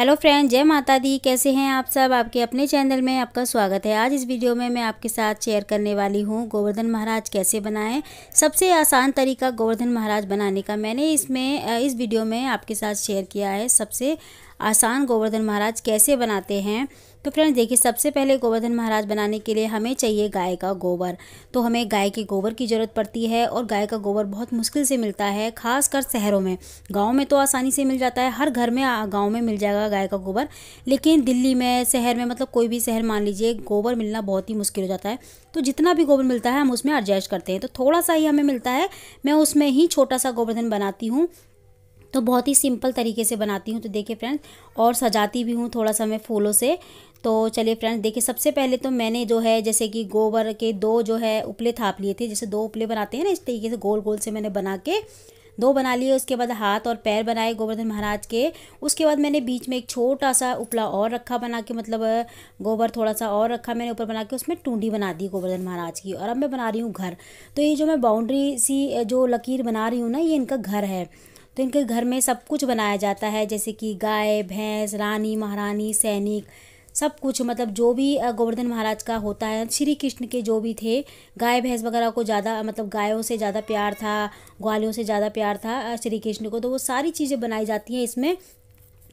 hello friend जय माता दी कैसे हैं आप सब आपके अपने चैनल में आपका स्वागत है आज इस वीडियो में मैं आपके साथ शेयर करने वाली हूँ गोवर्धन महाराज कैसे बनाएं सबसे आसान तरीका गोवर्धन महाराज बनाने का मैंने इसमें इस वीडियो में आपके साथ शेयर किया है सबसे आसान गोवर्धन महाराज कैसे बनाते हैं तो फ्रेंड्स देखिए सबसे पहले गोवर्धन महाराज बनाने के लिए हमें चाहिए गाय का गोबर तो हमें गाय के गोबर की ज़रूरत पड़ती है और गाय का गोबर बहुत मुश्किल से मिलता है खासकर शहरों में गाँव में तो आसानी से मिल जाता है हर घर में गाँव में मिल जाएगा गाय का गोबर लेकिन दिल्ली में शहर में मतलब कोई भी शहर मान लीजिए गोबर मिलना बहुत ही मुश्किल हो जाता है तो जितना भी गोबर मिलता है हम उसमें एडजस्ट करते हैं तो थोड़ा सा ही हमें मिलता है मैं उसमें ही छोटा सा गोवर्धन बनाती हूँ तो बहुत ही सिंपल तरीके से बनाती हूँ तो देखिए फ्रेंड्स और सजाती भी हूँ थोड़ा सा मैं फूलों से तो चलिए फ्रेंड्स देखिए सबसे पहले तो मैंने जो है जैसे कि गोबर के दो जो है उपले थाप लिए थे जैसे दो उपले बनाते हैं ना इस तरीके से गोल गोल से मैंने बना के दो बना लिए उसके बाद हाथ और पैर बनाए गोवर्धन महाराज के उसके बाद मैंने बीच में एक छोटा सा उपला और रखा बना के मतलब गोबर थोड़ा सा और रखा मैंने ऊपर बना के उसमें टूंडी बना दी गोवर्धन महाराज की और अब मैं बना रही हूँ घर तो ये जो मैं बाउंड्री सी जो लकीर बना रही हूँ ना ये इनका घर है तो इनके घर में सब कुछ बनाया जाता है जैसे कि गाय भैंस रानी महारानी सैनिक सब कुछ मतलब जो भी गोवर्धन महाराज का होता है श्री कृष्ण के जो भी थे गाय भैंस वगैरह को ज़्यादा मतलब गायों से ज़्यादा प्यार था ग्वालियों से ज़्यादा प्यार था श्री कृष्ण को तो वो सारी चीज़ें बनाई जाती हैं इसमें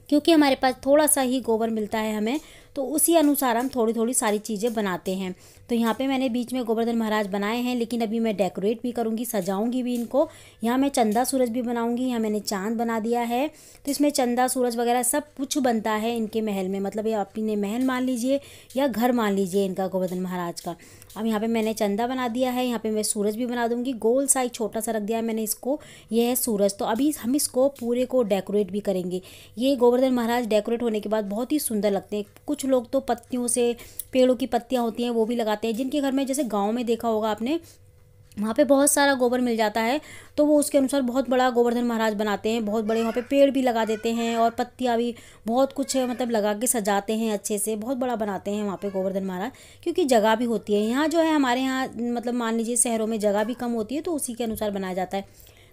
क्योंकि हमारे पास थोड़ा सा ही गोबर मिलता है हमें तो उसी अनुसार हम थोड़ी थोड़ी सारी चीज़ें बनाते हैं तो यहाँ पे मैंने बीच में गोवर्धन महाराज बनाए हैं लेकिन अभी मैं डेकोरेट भी करूँगी सजाऊँगी भी इनको यहाँ मैं चंदा सूरज भी बनाऊँगी यहाँ मैंने चांद बना दिया है तो इसमें चंदा सूरज वगैरह सब कुछ बनता है इनके महल में मतलब ये अपने महल मान लीजिए या घर मान लीजिए इनका गोवर्धन महाराज का अब यहाँ पे मैंने चंदा बना दिया है यहाँ पे मैं सूरज भी बना दूंगी गोल साइज छोटा सा रख दिया है मैंने इसको ये है सूरज तो अभी हम इसको पूरे को डेकोरेट भी करेंगे ये गोवर्धन महाराज डेकोरेट होने के बाद बहुत ही सुंदर लगते हैं कुछ लोग तो पत्तियों से पेड़ों की पत्तियाँ होती हैं वो भी लगाते हैं जिनके घर में जैसे गाँव में देखा होगा आपने वहाँ पे बहुत सारा गोबर मिल जाता है तो वो उसके अनुसार बहुत बड़ा गोवर्धन महाराज बनाते हैं बहुत बड़े वहाँ पे पेड़ भी लगा देते हैं और पत्तियाँ भी बहुत कुछ मतलब लगा के सजाते हैं अच्छे से बहुत बड़ा बनाते हैं वहाँ पे गोवर्धन महाराज क्योंकि जगह भी होती है यहाँ जो है हमारे यहाँ मतलब मान लीजिए शहरों में जगह भी कम होती है तो उसी के अनुसार बनाया जाता है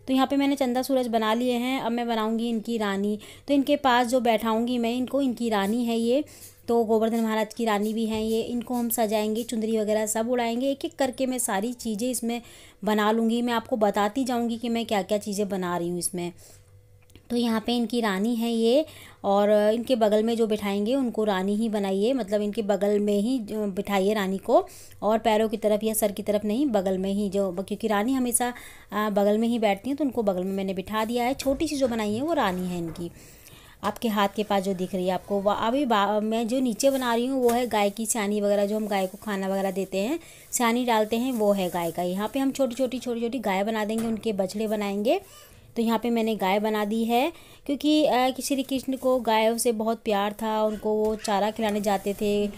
तो यहाँ पे मैंने चंदा सूरज बना लिए हैं अब मैं बनाऊँगी इनकी रानी तो इनके पास जो बैठाऊँगी मैं इनको इनकी रानी है ये तो गोवर्धन महाराज की रानी भी हैं ये इनको हम सजाएंगे चुंदरी वगैरह सब उड़ाएंगे एक एक करके मैं सारी चीज़ें इसमें बना लूँगी मैं आपको बताती जाऊँगी कि मैं क्या क्या चीज़ें बना रही हूँ इसमें तो यहाँ पे इनकी रानी है ये और इनके बगल में जो बिठाएंगे उनको रानी ही बनाइए मतलब इनके बगल में ही बिठाइए रानी को और पैरों की तरफ या सर की तरफ नहीं बगल में ही जो क्योंकि रानी हमेशा बगल में ही बैठती हैं तो उनको बगल में मैंने बिठा दिया है छोटी सी जो बनाई है वो रानी है इनकी आपके हाथ के पास जो दिख रही है आपको अभी मैं जो नीचे बना रही हूँ वो है गाय की सानी वगैरह जो हम गाय को खाना वगैरह देते हैं सानी डालते हैं वो है गाय का यहाँ पे हम छोटी छोटी छोटी छोटी गाय बना देंगे उनके बछड़े बनाएंगे तो यहाँ पे मैंने गाय बना दी है क्योंकि श्री कृष्ण को गायों से बहुत प्यार था उनको वो चारा खिलाने जाते थे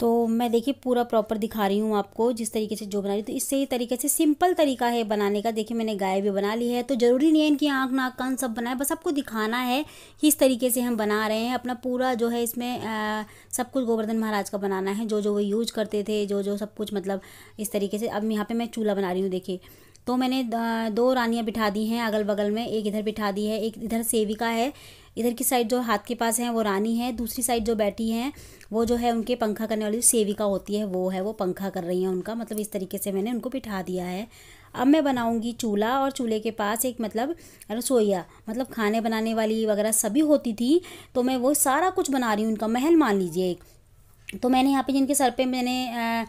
तो मैं देखिए पूरा प्रॉपर दिखा रही हूँ आपको जिस तरीके से जो बना रही तो इससे ही तरीके से सिंपल तरीका है बनाने का देखिए मैंने गाय भी बना ली है तो ज़रूरी नहीं है इनकी आँख नाक कान सब बनाए बस आपको दिखाना है कि इस तरीके से हम बना रहे हैं अपना पूरा जो है इसमें आ, सब कुछ गोवर्धन महाराज का बनाना है जो जो वो यूज करते थे जो जो सब कुछ मतलब इस तरीके से अब यहाँ पर मैं चूल्हा बना रही हूँ देखिए तो मैंने दो रानियाँ बिठा दी हैं अगल बगल में एक इधर बिठा दी है एक इधर सेविका है इधर की साइड जो हाथ के पास है वो रानी है दूसरी साइड जो बैठी हैं वो जो है उनके पंखा करने वाली सेविका होती है वो है वो पंखा कर रही हैं उनका मतलब इस तरीके से मैंने उनको बिठा दिया है अब मैं बनाऊंगी चूल्हा और चूल्हे के पास एक मतलब रसोईया मतलब खाने बनाने वाली वगैरह सभी होती थी तो मैं वो सारा कुछ बना रही हूँ उनका महल मान लीजिए एक तो मैंने यहाँ पे जिनके सर पे मैंने आ,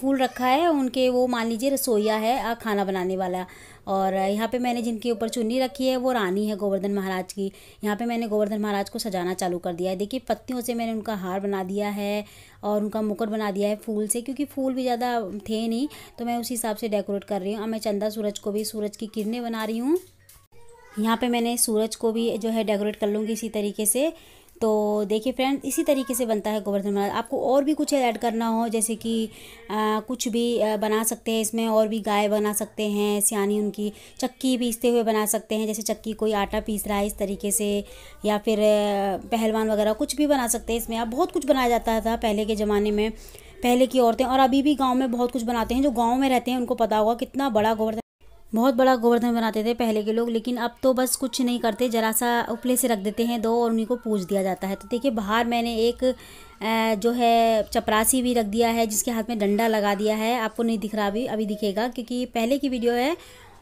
फूल रखा है उनके वो मान लीजिए रसोईया है खाना बनाने वाला और यहाँ पे मैंने जिनके ऊपर चुन्नी रखी है वो रानी है गोवर्धन महाराज की यहाँ पे मैंने गोवर्धन महाराज को सजाना चालू कर दिया है देखिए पत्तियों से मैंने उनका हार बना दिया है और उनका मुकुट बना दिया है फूल से क्योंकि फूल भी ज़्यादा थे नहीं तो मैं उस हिसाब से डेकोरेट कर रही हूँ और मैं चंदा सूरज को भी सूरज की किरणें बना रही हूँ यहाँ पर मैंने सूरज को भी जो है डेकोरेट कर लूँगी इसी तरीके से तो देखिए फ्रेंड इसी तरीके से बनता है गोवर्धन महाराज आपको और भी कुछ ऐड करना हो जैसे कि आ, कुछ भी बना सकते हैं इसमें और भी गाय बना सकते हैं सियानी उनकी चक्की पीसते हुए बना सकते हैं जैसे चक्की कोई आटा पीस रहा है इस तरीके से या फिर पहलवान वगैरह कुछ भी बना सकते हैं इसमें आप बहुत कुछ बनाया जाता था पहले के ज़माने में पहले की औरतें और अभी भी गाँव में बहुत कुछ बनाते हैं जो गाँव में रहते हैं उनको पता होगा कितना बड़ा गोवर्धन बहुत बड़ा गोवर्धन बनाते थे पहले के लोग लेकिन अब तो बस कुछ नहीं करते ज़रा सा उपले से रख देते हैं दो और उन्हीं को पूज दिया जाता है तो देखिए बाहर मैंने एक जो है चपरासी भी रख दिया है जिसके हाथ में डंडा लगा दिया है आपको नहीं दिख रहा अभी अभी दिखेगा क्योंकि पहले की वीडियो है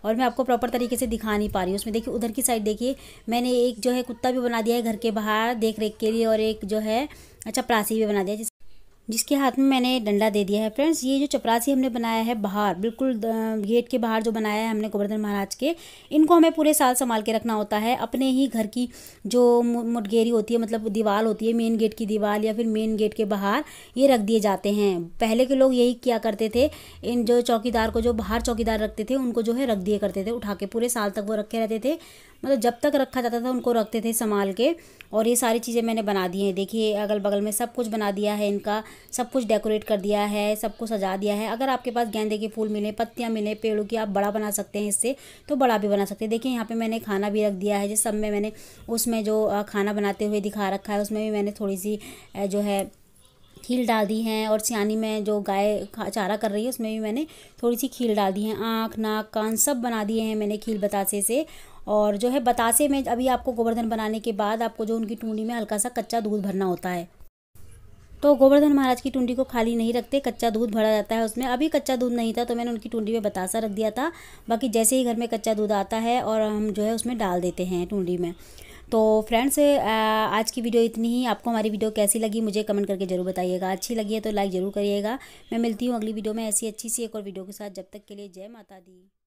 और मैं आपको प्रॉपर तरीके से दिखा नहीं पा रही हूँ उसमें देखिए उधर की साइड देखिए मैंने एक जो है कुत्ता भी बना दिया है घर के बाहर देख रेख के लिए और एक जो है चपरासी भी बना दिया जिसके हाथ में मैंने डंडा दे दिया है फ्रेंड्स ये जो चपरासी हमने बनाया है बाहर बिल्कुल गेट के बाहर जो बनाया है हमने गोवर्धन महाराज के इनको हमें पूरे साल संभाल के रखना होता है अपने ही घर की जो मुठगेरी होती है मतलब दीवार होती है मेन गेट की दीवार या फिर मेन गेट के बाहर ये रख दिए जाते हैं पहले के लोग यही किया करते थे इन जो चौकीदार को जो बाहर चौकीदार रखते थे उनको जो है रख दिए करते थे उठा के पूरे साल तक वो रखे रहते थे मतलब जब तक रखा जाता था उनको रखते थे संभाल के और ये सारी चीज़ें मैंने बना दी हैं देखिए अगल बगल में सब कुछ बना दिया है इनका सब कुछ डेकोरेट कर दिया है सबको सजा दिया है अगर आपके पास गेंदे के फूल मिले पत्तियाँ मिले पेड़ों की आप बड़ा बना सकते हैं इससे तो बड़ा भी बना सकते हैं देखिए यहाँ पर मैंने खाना भी रख दिया है जिस सब में मैंने उसमें जो खाना बनाते हुए दिखा रखा है उसमें भी मैंने थोड़ी सी जो है खील डाल दी हैं और सियानी में जो गाय चारा कर रही है उसमें भी मैंने थोड़ी सी खील डाल दी है आँख नाक कान सब बना दिए हैं मैंने खील बतासे से और जो है बतासे में अभी आपको गोवर्धन बनाने के बाद आपको जो उनकी टूंडी में हल्का सा कच्चा दूध भरना होता है तो गोवर्धन महाराज की टुंडी को खाली नहीं रखते कच्चा दूध भरा जाता है उसमें अभी कच्चा दूध नहीं था तो मैंने उनकी टुंडी में बतासा रख दिया था बाकी जैसे ही घर में कच्चा दूध आता है और हम जो है उसमें डाल देते हैं टुंडी में तो फ्रेंड्स आज की वीडियो इतनी ही आपको हमारी वीडियो कैसी लगी मुझे कमेंट करके ज़रूर बताइएगा अच्छी लगी है तो लाइक ज़रूर करिएगा मैं मिलती हूँ अगली वीडियो में ऐसी अच्छी सी एक और वीडियो के साथ जब तक के लिए जय माता दी